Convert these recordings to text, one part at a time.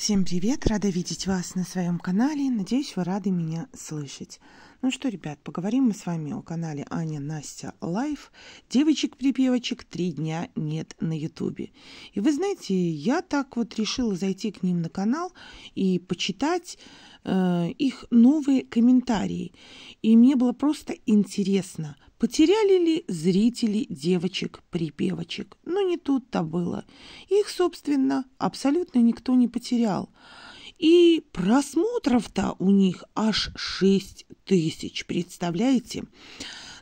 Всем привет! Рада видеть вас на своем канале. Надеюсь, вы рады меня слышать. Ну что, ребят, поговорим мы с вами о канале Аня Настя Лайф. Девочек-припевочек три дня нет на Ютубе. И вы знаете, я так вот решила зайти к ним на канал и почитать э, их новые комментарии. И мне было просто интересно – Потеряли ли зрители девочек-припевочек? Но не тут-то было. Их, собственно, абсолютно никто не потерял. И просмотров-то у них аж 6 тысяч, представляете?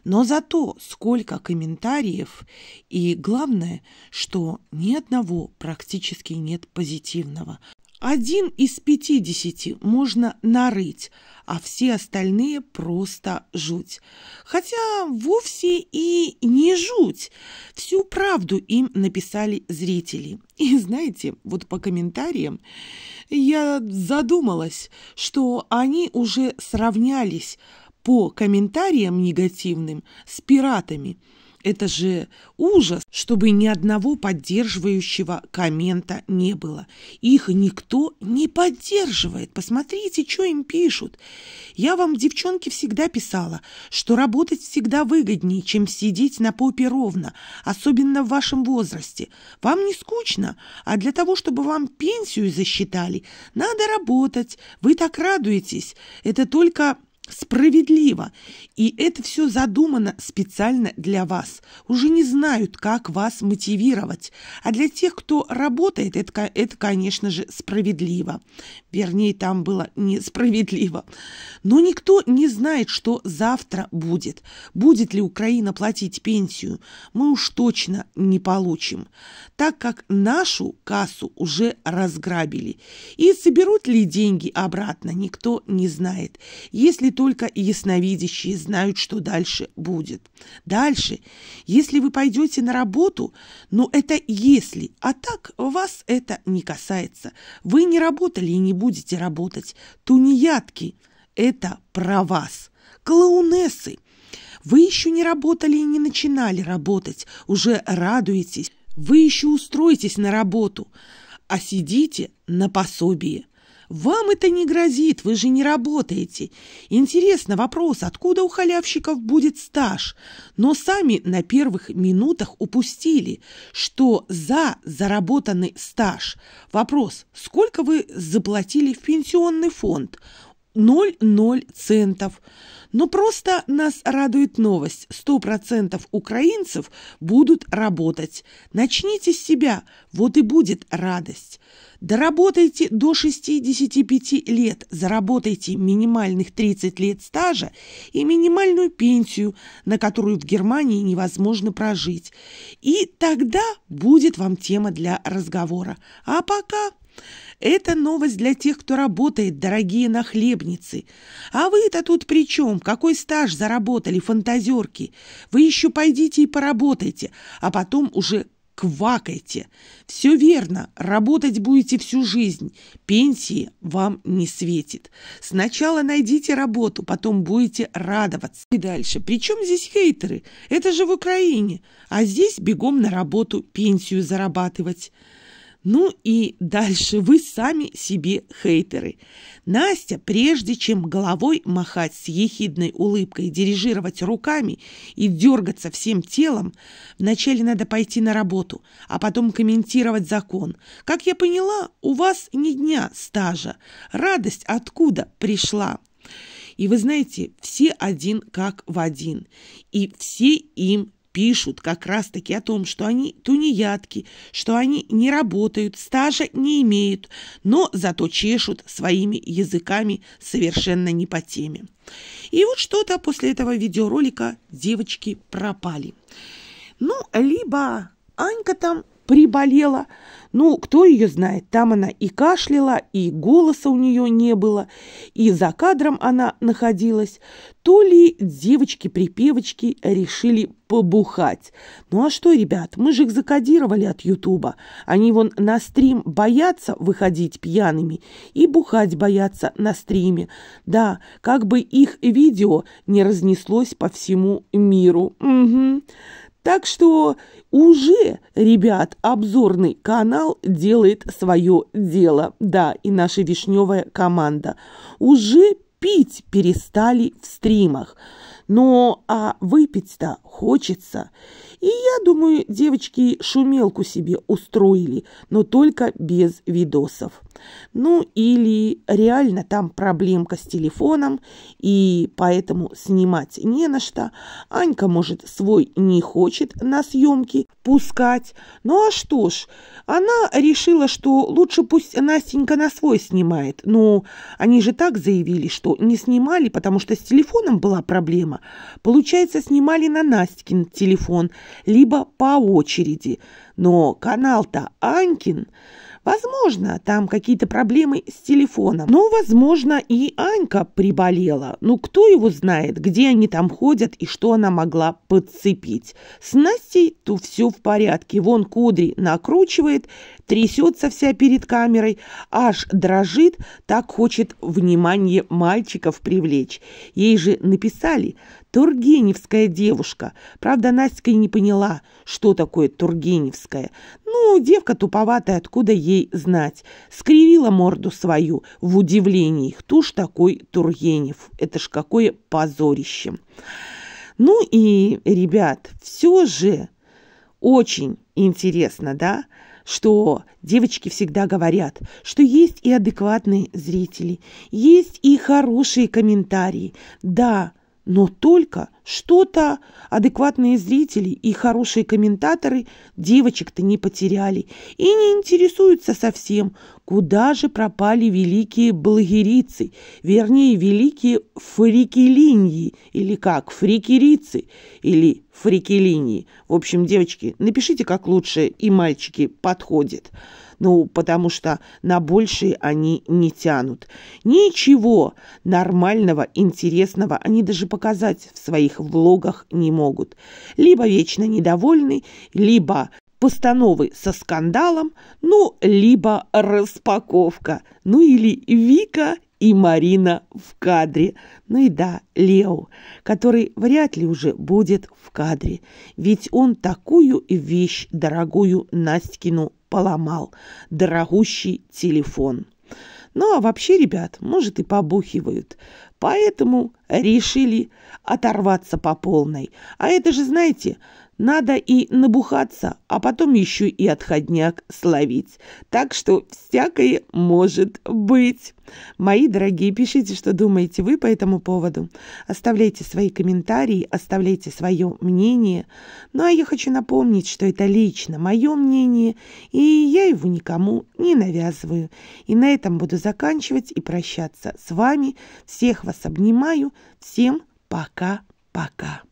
Но зато сколько комментариев, и главное, что ни одного практически нет позитивного. Один из пятидесяти можно нарыть, а все остальные просто жуть. Хотя вовсе и не жуть. Всю правду им написали зрители. И знаете, вот по комментариям я задумалась, что они уже сравнялись по комментариям негативным с пиратами – это же ужас, чтобы ни одного поддерживающего коммента не было. Их никто не поддерживает. Посмотрите, что им пишут. Я вам, девчонки, всегда писала, что работать всегда выгоднее, чем сидеть на попе ровно, особенно в вашем возрасте. Вам не скучно, а для того, чтобы вам пенсию засчитали, надо работать. Вы так радуетесь. Это только Справедливо. И это все задумано специально для вас. Уже не знают, как вас мотивировать. А для тех, кто работает, это, это конечно же, справедливо. Вернее, там было несправедливо. Но никто не знает, что завтра будет. Будет ли Украина платить пенсию, мы уж точно не получим, так как нашу кассу уже разграбили. И соберут ли деньги обратно, никто не знает. Если только ясновидящие знают, что дальше будет. Дальше, если вы пойдете на работу, ну это если, а так вас это не касается. Вы не работали и не будете работать. Тунеядки – это про вас. Клоунессы – вы еще не работали и не начинали работать, уже радуетесь. Вы еще устроитесь на работу, а сидите на пособии – вам это не грозит, вы же не работаете. Интересно вопрос, откуда у халявщиков будет стаж? Но сами на первых минутах упустили, что за заработанный стаж. Вопрос, сколько вы заплатили в пенсионный фонд? 0,0 центов. Но просто нас радует новость. 100% украинцев будут работать. Начните с себя, вот и будет радость. Доработайте до 65 лет, заработайте минимальных 30 лет стажа и минимальную пенсию, на которую в Германии невозможно прожить. И тогда будет вам тема для разговора. А пока... Это новость для тех, кто работает, дорогие нахлебницы. А вы-то тут при чем? Какой стаж заработали, фантазерки? Вы еще пойдите и поработайте, а потом уже квакайте. Все верно, работать будете всю жизнь. Пенсии вам не светит. Сначала найдите работу, потом будете радоваться. И дальше. Причем здесь хейтеры? Это же в Украине. А здесь бегом на работу пенсию зарабатывать. Ну и дальше вы сами себе хейтеры. Настя, прежде чем головой махать с ехидной улыбкой, дирижировать руками и дергаться всем телом, вначале надо пойти на работу, а потом комментировать закон. Как я поняла, у вас не дня стажа. Радость откуда пришла? И вы знаете, все один как в один. И все им пишут как раз-таки о том, что они тунеядки, что они не работают, стажа не имеют, но зато чешут своими языками совершенно не по теме. И вот что-то после этого видеоролика девочки пропали. Ну, либо Анька там приболела. Ну, кто ее знает, там она и кашляла, и голоса у нее не было, и за кадром она находилась. То ли девочки-припевочки решили побухать. Ну а что, ребят, мы же их закодировали от Ютуба. Они вон на стрим боятся выходить пьяными и бухать боятся на стриме. Да, как бы их видео не разнеслось по всему миру. Угу. Так что уже, ребят, обзорный канал делает свое дело. Да, и наша вишневая команда. Уже пить перестали в стримах. Но а выпить-то хочется. И я думаю, девочки шумелку себе устроили, но только без видосов. Ну или реально там проблемка с телефоном, и поэтому снимать не на что. Анька, может, свой не хочет на съемки, пускать. Ну а что ж, она решила, что лучше пусть Настенька на свой снимает. Но ну, они же так заявили, что не снимали, потому что с телефоном была проблема. Получается, снимали на Настин телефон, либо по очереди. Но канал-то Анькин... Возможно, там какие-то проблемы с телефоном. Но, возможно, и Анька приболела. Ну, кто его знает, где они там ходят и что она могла подцепить. С Настей то все в порядке. Вон кудри накручивает, трясется вся перед камерой, аж дрожит, так хочет внимание мальчиков привлечь. Ей же написали, Тургеневская девушка. Правда, Настя не поняла, что такое Тургеневская. Ну, девка туповатая, откуда ей знать. Скривила морду свою в удивлении. Кто ж такой Тургенев? Это ж какое позорище. Ну и, ребят, все же очень интересно, да? что девочки всегда говорят, что есть и адекватные зрители, есть и хорошие комментарии. Да, но только что-то адекватные зрители и хорошие комментаторы девочек-то не потеряли и не интересуются совсем, куда же пропали великие благирицы, вернее, великие фрикелиньи, или как, фрикерицы, или фрикелиньи. В общем, девочки, напишите, как лучше и мальчики подходят ну, потому что на большие они не тянут. Ничего нормального, интересного они даже показать в своих влогах не могут. Либо вечно недовольны, либо постановы со скандалом, ну, либо распаковка, ну или Вика и Марина в кадре. Ну и да, Лео, который вряд ли уже будет в кадре, ведь он такую вещь дорогую Настькину поломал, дорогущий телефон. Ну а вообще, ребят, может и побухивают. Поэтому решили оторваться по полной. А это же, знаете, надо и набухаться, а потом еще и отходняк словить. Так что всякое может быть. Мои дорогие, пишите, что думаете вы по этому поводу. Оставляйте свои комментарии, оставляйте свое мнение. Ну а я хочу напомнить, что это лично мое мнение, и я его никому не навязываю. И на этом буду заканчивать и прощаться с вами. Всех вас обнимаю. Всем пока-пока.